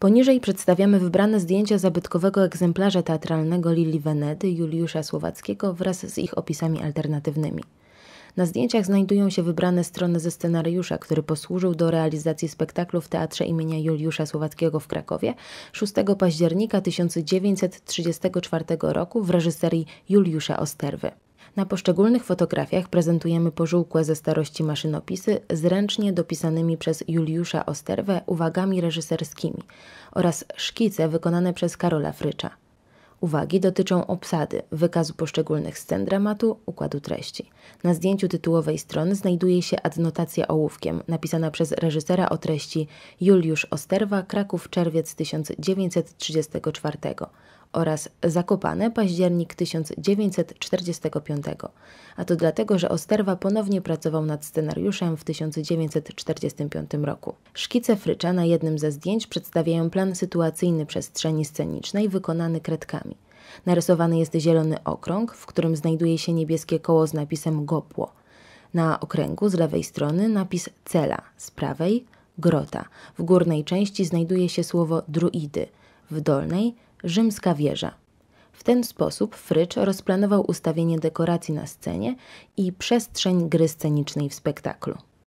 Poniżej przedstawiamy wybrane zdjęcia zabytkowego egzemplarza teatralnego Lili Wenedy Juliusza Słowackiego wraz z ich opisami alternatywnymi. Na zdjęciach znajdują się wybrane strony ze scenariusza, który posłużył do realizacji spektaklu w Teatrze imienia Juliusza Słowackiego w Krakowie 6 października 1934 roku w reżyserii Juliusza Osterwy. Na poszczególnych fotografiach prezentujemy pożółkłe ze starości maszynopisy z ręcznie dopisanymi przez Juliusza Osterwę uwagami reżyserskimi oraz szkice wykonane przez Karola Frycza. Uwagi dotyczą obsady, wykazu poszczególnych scen dramatu, układu treści. Na zdjęciu tytułowej strony znajduje się adnotacja ołówkiem, napisana przez reżysera o treści Juliusz Osterwa, Kraków, czerwiec 1934 oraz Zakopane październik 1945, a to dlatego, że Osterwa ponownie pracował nad scenariuszem w 1945 roku. Szkice Frycza na jednym ze zdjęć przedstawiają plan sytuacyjny przestrzeni scenicznej wykonany kredkami. Narysowany jest zielony okrąg, w którym znajduje się niebieskie koło z napisem Gopło. Na okręgu z lewej strony napis Cela, z prawej Grota. W górnej części znajduje się słowo druidy, w dolnej rzymska wieża. W ten sposób Frycz rozplanował ustawienie dekoracji na scenie i przestrzeń gry scenicznej w spektaklu.